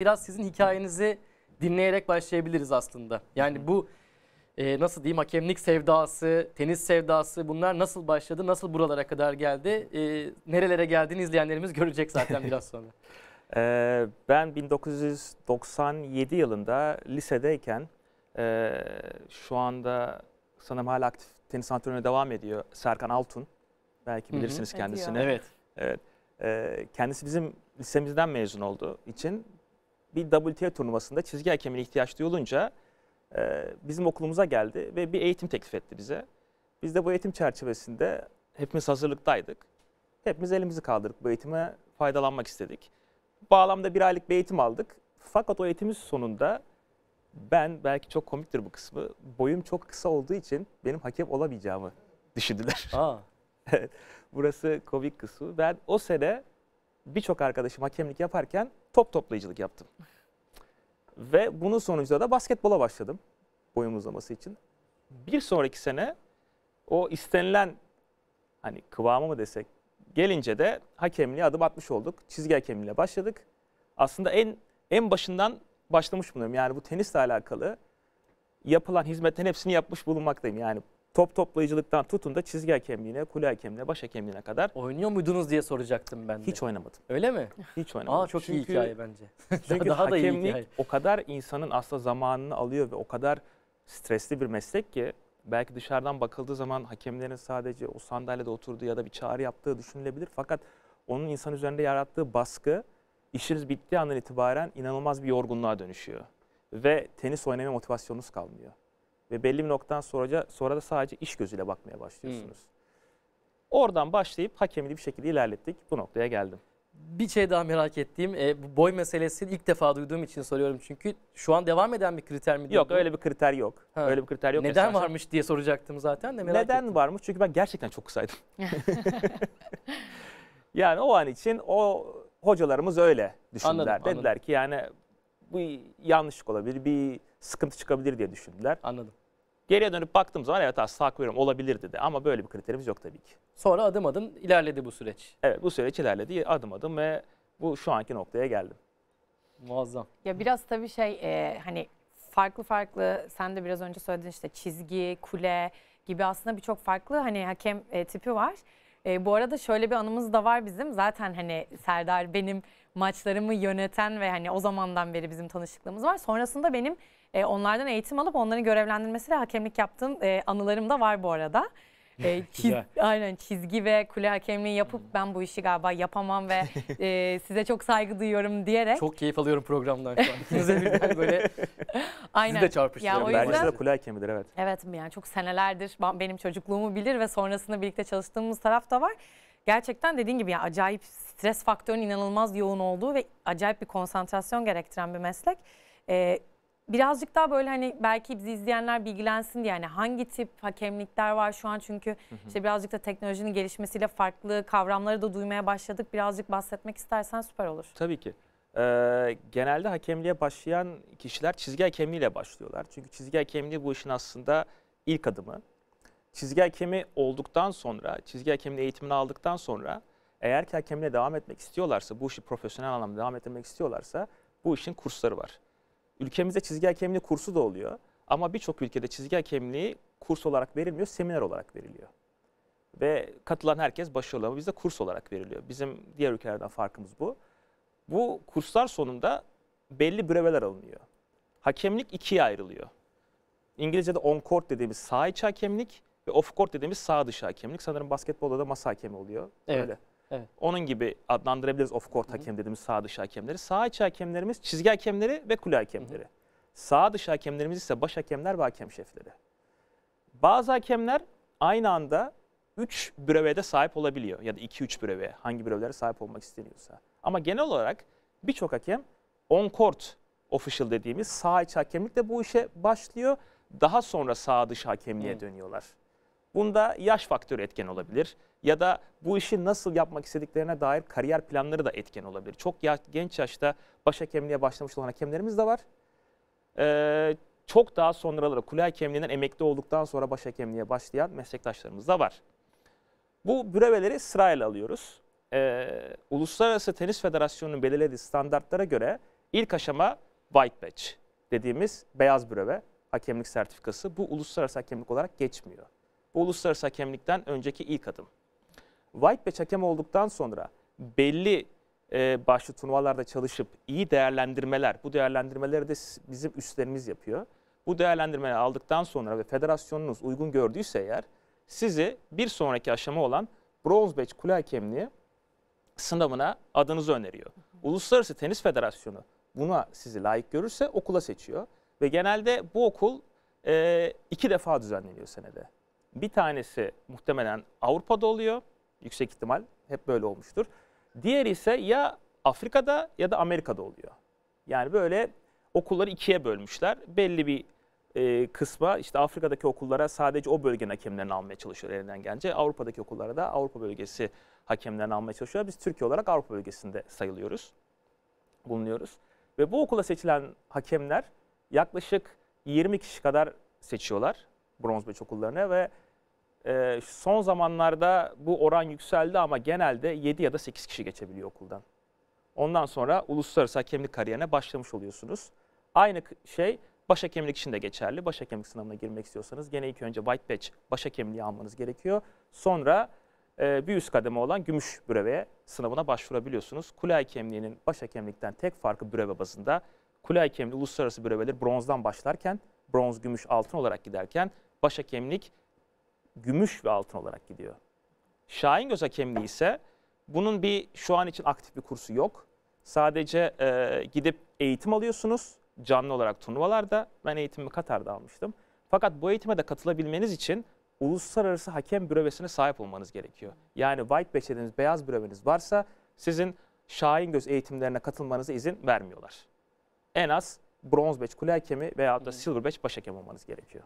biraz sizin hikayenizi dinleyerek başlayabiliriz aslında. Yani bu e, nasıl diyeyim hakemlik sevdası, tenis sevdası bunlar nasıl başladı, nasıl buralara kadar geldi? E, nerelere geldiğini izleyenlerimiz görecek zaten biraz sonra. e, ben 1997 yılında lisedeyken e, şu anda sanırım hala aktif tenis antrenörü devam ediyor Serkan Altun. Belki bilirsiniz Hı -hı. kendisini. Evet. evet. E, kendisi bizim lisemizden mezun olduğu için bir WTA e turnuvasında çizgi hakemine ihtiyaç duyulunca e, bizim okulumuza geldi ve bir eğitim teklif etti bize. Biz de bu eğitim çerçevesinde hepimiz hazırlıktaydık. Hepimiz elimizi kaldırdık bu eğitime faydalanmak istedik. Bağlamda bir aylık bir eğitim aldık. Fakat o eğitimin sonunda ben belki çok komiktir bu kısmı. Boyum çok kısa olduğu için benim hakem olamayacağımı düşündüler. Aa. Burası komik kısmı. Ben o sene birçok arkadaşım hakemlik yaparken top toplayıcılık yaptım. Ve bunun sonucunda da basketbola başladım boyum uzaması için. Bir sonraki sene o istenilen hani kıvamı mı desek gelince de hakemliğe adım atmış olduk. Çizgi hakemliğe başladık. Aslında en en başından başlamış bulunuyorum. Yani bu tenisle alakalı yapılan hizmetten hepsini yapmış bulunmaktayım. Yani Top toplayıcılıktan tutun da çizgi hakemliğine, kule hakemliğine, baş hakemliğine kadar. Oynuyor muydunuz diye soracaktım ben de. Hiç oynamadım. Öyle mi? Hiç oynamadım. Aa çok çünkü, iyi hikaye bence. çünkü daha, daha hakemlik iyi hikaye. o kadar insanın aslında zamanını alıyor ve o kadar stresli bir meslek ki belki dışarıdan bakıldığı zaman hakemlerin sadece o sandalyede oturduğu ya da bir çağrı yaptığı düşünülebilir. Fakat onun insan üzerinde yarattığı baskı işiniz bittiği andan itibaren inanılmaz bir yorgunluğa dönüşüyor. Ve tenis oynamaya motivasyonunuz kalmıyor. Ve belli bir noktadan sonra, sonra da sadece iş gözüyle bakmaya başlıyorsunuz. Hmm. Oradan başlayıp hakemli bir şekilde ilerlettik. Bu noktaya geldim. Bir şey daha merak ettiğim, e, bu boy meselesini ilk defa duyduğum için soruyorum çünkü şu an devam eden bir kriter mi? Yok, öyle bir kriter yok. Ha. Öyle bir kriter yok. Neden mesela. varmış diye soracaktım zaten de merak Neden ettim. varmış? Çünkü ben gerçekten çok kısaydım. yani o an için o hocalarımız öyle düşündüler. Anladım, Dediler anladım. ki yani bu yanlışlık olabilir, bir sıkıntı çıkabilir diye düşündüler. Anladım. Geriye dönüp baktığım zaman evet aslında hak veriyorum olabilirdi de ama böyle bir kriterimiz yok tabii ki. Sonra adım adım ilerledi bu süreç. Evet bu süreç ilerledi adım adım ve bu şu anki noktaya geldim. Muazzam. Ya biraz tabii şey e, hani farklı farklı sen de biraz önce söyledin işte çizgi, kule gibi aslında birçok farklı hani hakem e, tipi var. E, bu arada şöyle bir anımız da var bizim. Zaten hani Serdar benim maçlarımı yöneten ve hani o zamandan beri bizim tanışıklığımız var. Sonrasında benim e, onlardan eğitim alıp onların görevlendirmesiyle hakemlik yaptığım e, anılarım da var bu arada. E, çiz, aynen çizgi ve kule hakemliği yapıp hmm. ben bu işi galiba yapamam ve e, size çok saygı duyuyorum diyerek. Çok keyif alıyorum programdan şu an. Size böyle aynen. sizi de çarpıştırıyorum. Yani yüzden, de kule hakemidir evet. Evet yani çok senelerdir benim çocukluğumu bilir ve sonrasında birlikte çalıştığımız taraf da var gerçekten dediğin gibi ya acayip stres faktörünün inanılmaz yoğun olduğu ve acayip bir konsantrasyon gerektiren bir meslek. Ee, birazcık daha böyle hani belki bizi izleyenler bilgilensin diye yani hangi tip hakemlikler var şu an çünkü hı hı. işte birazcık da teknolojinin gelişmesiyle farklı kavramları da duymaya başladık. Birazcık bahsetmek istersen süper olur. Tabii ki. Ee, genelde hakemliğe başlayan kişiler çizgi hakemliğiyle başlıyorlar. Çünkü çizgi hakemliği bu işin aslında ilk adımı çizgi hakemi olduktan sonra, çizgi hakeminin eğitimini aldıktan sonra eğer ki hakemle devam etmek istiyorlarsa, bu işi profesyonel anlamda devam etmek istiyorlarsa bu işin kursları var. Ülkemizde çizgi hakemliği kursu da oluyor ama birçok ülkede çizgi hakemliği kurs olarak verilmiyor, seminer olarak veriliyor. Ve katılan herkes başarılı ama bizde kurs olarak veriliyor. Bizim diğer ülkelerden farkımız bu. Bu kurslar sonunda belli breveler alınıyor. Hakemlik ikiye ayrılıyor. İngilizce'de on court dediğimiz saha içi hakemlik, ve off court dediğimiz sağ dışı hakemlik. Sanırım basketbolda da masa hakemi oluyor. Evet. Öyle. Evet. Onun gibi adlandırabiliriz off court Hı -hı. hakem dediğimiz sağ dışı hakemleri. Sağ içi hakemlerimiz çizgi hakemleri ve kule hakemleri. Hı -hı. Sağ dışı hakemlerimiz ise baş hakemler ve hakem şefleri. Bazı hakemler aynı anda 3 breveye de sahip olabiliyor ya da 2-3 breveye hangi brevlere sahip olmak isteniyorsa. Ama genel olarak birçok hakem on court official dediğimiz sağ iç hakemlikle bu işe başlıyor. Daha sonra sağ dış hakemliğe Hı. dönüyorlar. Bunda yaş faktörü etken olabilir ya da bu işi nasıl yapmak istediklerine dair kariyer planları da etken olabilir. Çok yaş, genç yaşta baş hakemliğe başlamış olan hakemlerimiz de var. Ee, çok daha sonraları kule hakemliğinden emekli olduktan sonra baş hakemliğe başlayan meslektaşlarımız da var. Bu breveleri sırayla alıyoruz. Ee, Uluslararası Tenis Federasyonu'nun belirlediği standartlara göre ilk aşama white badge dediğimiz beyaz breve hakemlik sertifikası. Bu uluslararası hakemlik olarak geçmiyor uluslararası hakemlikten önceki ilk adım. Whitebatch hakem olduktan sonra belli e, başlı turnuvalarda çalışıp iyi değerlendirmeler, bu değerlendirmeleri de bizim üstlerimiz yapıyor. Bu değerlendirmeyi aldıktan sonra ve federasyonunuz uygun gördüyse eğer sizi bir sonraki aşama olan bronz batch kule hakemliği sınavına adınızı öneriyor. Uluslararası Tenis Federasyonu buna sizi layık görürse okula seçiyor. Ve genelde bu okul e, iki defa düzenleniyor senede. Bir tanesi muhtemelen Avrupa'da oluyor. Yüksek ihtimal hep böyle olmuştur. Diğeri ise ya Afrika'da ya da Amerika'da oluyor. Yani böyle okulları ikiye bölmüşler. Belli bir e, kısma işte Afrika'daki okullara sadece o bölgenin hakemlerini almaya çalışıyor elinden gelince. Avrupa'daki okullara da Avrupa bölgesi hakemlerini almaya çalışıyor. Biz Türkiye olarak Avrupa bölgesinde sayılıyoruz, bulunuyoruz. Ve bu okula seçilen hakemler yaklaşık 20 kişi kadar seçiyorlar bronz beş okullarına ve ee, son zamanlarda bu oran yükseldi ama genelde 7 ya da 8 kişi geçebiliyor okuldan. Ondan sonra uluslararası hakemlik kariyerine başlamış oluyorsunuz. Aynı şey baş hakemlik için de geçerli. Baş hakemlik sınavına girmek istiyorsanız gene ilk önce white patch baş hakemliği almanız gerekiyor. Sonra e, bir üst kademe olan gümüş breve sınavına başvurabiliyorsunuz. Kule hakemliğinin baş hakemlikten tek farkı breve bazında. Kule hakemliği uluslararası breveleri bronzdan başlarken, bronz, gümüş, altın olarak giderken baş hakemlik gümüş ve altın olarak gidiyor. Şahin Göz Hakemliği ise bunun bir şu an için aktif bir kursu yok. Sadece e, gidip eğitim alıyorsunuz canlı olarak turnuvalarda. Ben eğitimimi Katar'da almıştım. Fakat bu eğitime de katılabilmeniz için uluslararası hakem bürövesine sahip olmanız gerekiyor. Yani white badge dediğiniz beyaz büröveniz varsa sizin şahin göz eğitimlerine katılmanıza izin vermiyorlar. En az bronze badge kule hakemi veya da silver badge baş hakem olmanız gerekiyor.